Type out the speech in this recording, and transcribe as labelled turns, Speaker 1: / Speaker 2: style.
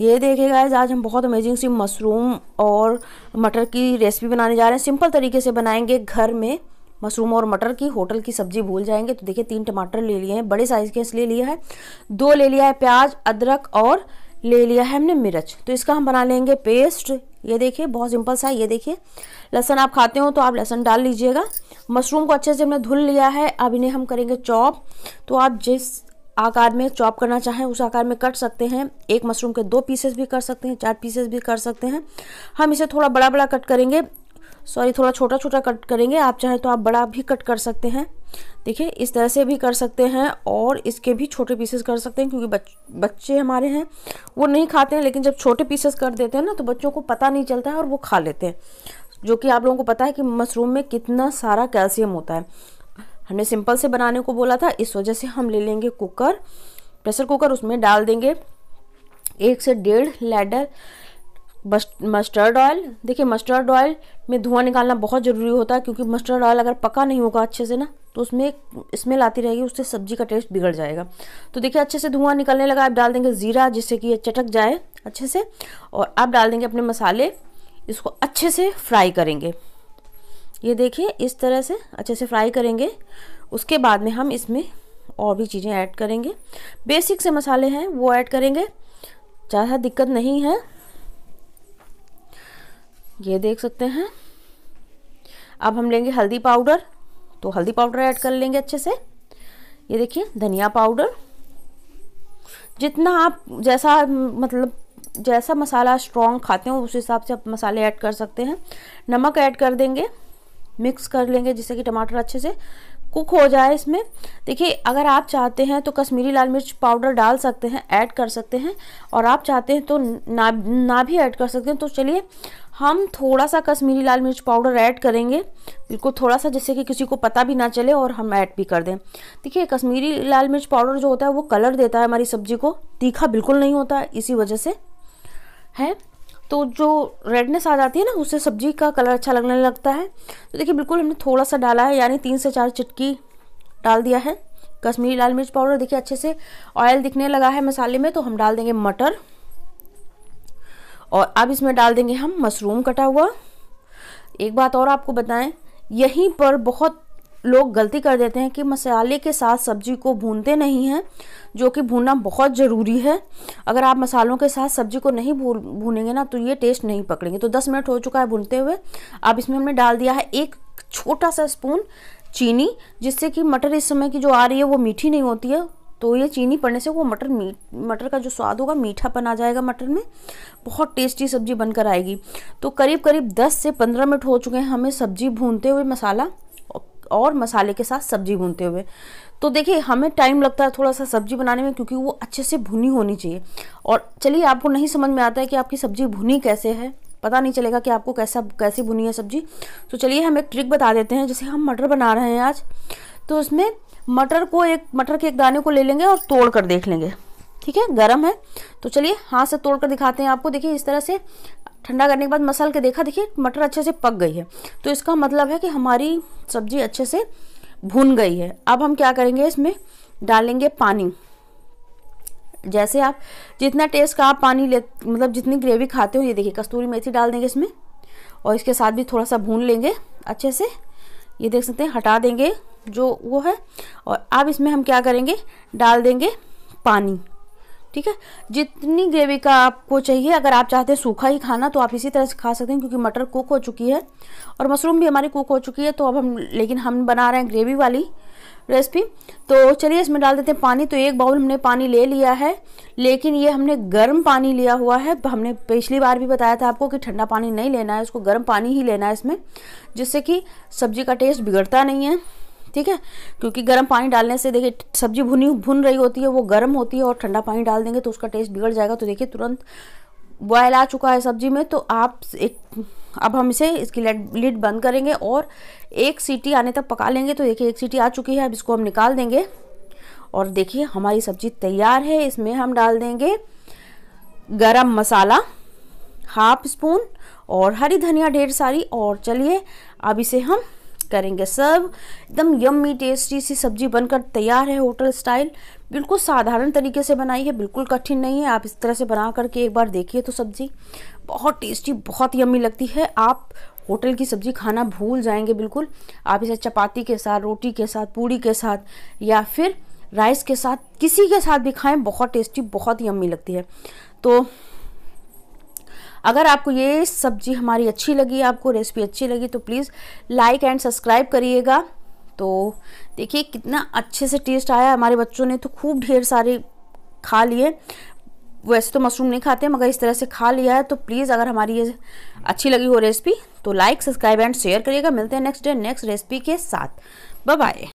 Speaker 1: ये देखिए गाइज आज हम बहुत अमेजिंग सी मशरूम और मटर की रेसिपी बनाने जा रहे हैं सिंपल तरीके से बनाएंगे घर में मशरूम और मटर की होटल की सब्जी भूल जाएंगे तो देखिए तीन टमाटर ले लिए हैं बड़े साइज़ के इसलिए लिया है दो ले लिया है प्याज अदरक और ले लिया है हमने मिर्च तो इसका हम बना लेंगे पेस्ट ये देखिए बहुत सिंपल सा है ये देखिए लहसन आप खाते हो तो आप लहसन डाल लीजिएगा मशरूम को अच्छे से हमने धुल लिया है अब इन्हें हम करेंगे चॉप तो आप जिस आकार में चॉप करना चाहें उस आकार में कट सकते हैं एक मशरूम के दो पीसेस भी कर सकते हैं चार पीसेस भी कर सकते हैं हम इसे थोड़ा बड़ा बड़ा कट करेंगे सॉरी थोड़ा छोटा छोटा कट करेंगे आप चाहें तो आप बड़ा भी कट कर सकते हैं देखिए इस तरह से भी कर सकते हैं और इसके भी छोटे पीसेस कर सकते हैं क्योंकि बच, बच्चे हमारे हैं वो नहीं खाते हैं लेकिन जब छोटे पीसेस कर देते हैं ना तो बच्चों को पता नहीं चलता है और वो खा लेते हैं जो कि आप लोगों को पता है कि मशरूम में कितना सारा कैल्शियम होता है हमने सिंपल से बनाने को बोला था इस वजह से हम ले लेंगे कुकर प्रेशर कुकर उसमें डाल देंगे एक से डेढ़ लैडर मस्टर्ड ऑयल देखिए मस्टर्ड ऑयल में धुआं निकालना बहुत ज़रूरी होता है क्योंकि मस्टर्ड ऑयल अगर पका नहीं होगा अच्छे से ना तो उसमें स्मेल आती रहेगी उससे सब्जी का टेस्ट बिगड़ जाएगा तो देखिए अच्छे से धुआं निकलने लगा आप डाल देंगे ज़ीरा जिससे कि ये चटक जाए अच्छे से और आप डाल देंगे अपने मसाले इसको अच्छे से फ्राई करेंगे ये देखिए इस तरह से अच्छे से फ्राई करेंगे उसके बाद में हम इसमें और भी चीज़ें ऐड करेंगे बेसिक से मसाले हैं वो ऐड करेंगे ज़्यादा दिक्कत नहीं है ये देख सकते हैं अब हम लेंगे हल्दी पाउडर तो हल्दी पाउडर ऐड कर लेंगे अच्छे से ये देखिए धनिया पाउडर जितना आप जैसा मतलब जैसा मसाला स्ट्रॉन्ग खाते हो उस हिसाब से आप मसाले ऐड कर सकते हैं नमक ऐड कर देंगे मिक्स कर लेंगे जिससे कि टमाटर अच्छे से कुक हो जाए इसमें देखिए अगर आप चाहते हैं तो कश्मीरी लाल मिर्च पाउडर डाल सकते हैं ऐड कर सकते हैं और आप चाहते हैं तो ना ना भी ऐड कर सकते हैं तो चलिए हम थोड़ा सा कश्मीरी लाल मिर्च पाउडर ऐड करेंगे बिल्कुल थोड़ा सा जिससे कि किसी को पता भी ना चले और हम ऐड भी कर दें देखिए कश्मीरी लाल मिर्च पाउडर जो होता है वो कलर देता है हमारी सब्ज़ी को तीखा बिल्कुल नहीं होता इसी वजह से है तो जो रेडनेस आ जाती है ना उससे सब्जी का कलर अच्छा लगने लगता है तो देखिए बिल्कुल हमने थोड़ा सा डाला है यानी तीन से चार चिटकी डाल दिया है कश्मीरी लाल मिर्च पाउडर देखिए अच्छे से ऑयल दिखने लगा है मसाले में तो हम डाल देंगे मटर और अब इसमें डाल देंगे हम मशरूम कटा हुआ एक बात और आपको बताएं यहीं पर बहुत लोग गलती कर देते हैं कि मसाले के साथ सब्जी को भूनते नहीं हैं जो कि भूनना बहुत ज़रूरी है अगर आप मसालों के साथ सब्जी को नहीं भू भूनेंगे ना तो ये टेस्ट नहीं पकड़ेंगे तो 10 मिनट हो चुका है भूनते हुए अब इसमें हमने डाल दिया है एक छोटा सा स्पून चीनी जिससे कि मटर इस समय की जो आ रही है वो मीठी नहीं होती है तो ये चीनी पड़ने से वो मटर मटर का जो स्वाद होगा मीठापन आ जाएगा मटर में बहुत टेस्टी सब्जी बनकर आएगी तो करीब करीब 10 से 15 मिनट हो चुके हैं हमें सब्जी भूनते हुए मसाला और मसाले के साथ सब्जी भूनते हुए तो देखिए हमें टाइम लगता है थोड़ा सा सब्जी बनाने में क्योंकि वो अच्छे से भुनी होनी चाहिए और चलिए आपको नहीं समझ में आता है कि आपकी सब्जी भुनी कैसे है पता नहीं चलेगा कि आपको कैसा कैसे भुनी है सब्जी तो चलिए हम एक ट्रिक बता देते हैं जैसे हम मटर बना रहे हैं आज तो उसमें मटर को एक मटर के एक दाने को ले लेंगे और तोड़ कर देख लेंगे ठीक है गर्म है तो चलिए हाथ से तोड़ कर दिखाते हैं आपको देखिए इस तरह से ठंडा करने के बाद मसल के देखा देखिए मटर अच्छे से पक गई है तो इसका मतलब है कि हमारी सब्जी अच्छे से भुन गई है अब हम क्या करेंगे इसमें डालेंगे पानी जैसे आप जितना टेस्ट का आप पानी ले मतलब जितनी ग्रेवी खाते हो ये देखिए कस्तूरी मेथी डाल देंगे इसमें और इसके साथ भी थोड़ा सा भून लेंगे अच्छे से ये देख सकते हैं हटा देंगे जो वो है और अब इसमें हम क्या करेंगे डाल देंगे पानी ठीक है जितनी ग्रेवी का आपको चाहिए अगर आप चाहते हैं सूखा ही खाना तो आप इसी तरह से खा सकते हैं क्योंकि मटर कुक हो चुकी है और मशरूम भी हमारी कुक हो चुकी है तो अब हम लेकिन हम बना रहे हैं ग्रेवी वाली रेसिपी तो चलिए इसमें डाल देते हैं पानी तो एक बाउल हमने पानी ले लिया है लेकिन ये हमने गर्म पानी लिया हुआ है हमने पिछली बार भी बताया था आपको कि ठंडा पानी नहीं लेना है उसको गर्म पानी ही लेना है इसमें जिससे कि सब्जी का टेस्ट बिगड़ता नहीं है ठीक है क्योंकि गर्म पानी डालने से देखिए सब्जी भुनी भुन रही होती है वो गर्म होती है और ठंडा पानी डाल देंगे तो उसका टेस्ट बिगड़ जाएगा तो देखिए तुरंत बॉयल आ चुका है सब्जी में तो आप एक अब हम इसे इसकी लेड लिड बंद करेंगे और एक सीटी आने तक पका लेंगे तो देखिए एक सीटी आ चुकी है अब इसको हम निकाल देंगे और देखिए हमारी सब्जी तैयार है इसमें हम डाल देंगे गरम मसाला हाफ स्पून और हरी धनिया ढेर सारी और चलिए अब इसे हम करेंगे सर्व एकदम यम्मी टेस्टी सी सब्जी बनकर तैयार है होटल स्टाइल बिल्कुल साधारण तरीके से बनाई है बिल्कुल कठिन नहीं है आप इस तरह से बना करके एक बार देखिए तो सब्ज़ी बहुत टेस्टी बहुत यम्मी लगती है आप होटल की सब्ज़ी खाना भूल जाएंगे बिल्कुल आप इसे चपाती के साथ रोटी के साथ पूड़ी के साथ या फिर राइस के साथ किसी के साथ भी खाएं बहुत टेस्टी बहुत यम्मी लगती है तो अगर आपको ये सब्जी हमारी अच्छी लगी आपको रेसिपी अच्छी लगी तो प्लीज़ लाइक एंड सब्सक्राइब करिएगा तो देखिए कितना अच्छे से टेस्ट आया हमारे बच्चों ने तो खूब ढेर सारे खा लिए वैसे तो मशरूम नहीं खाते मगर इस तरह से खा लिया है तो प्लीज़ अगर हमारी ये अच्छी लगी हो रेसिपी तो लाइक सब्सक्राइब एंड शेयर करिएगा मिलते हैं नेक्स्ट डे नेक्स्ट रेसिपी के साथ बाय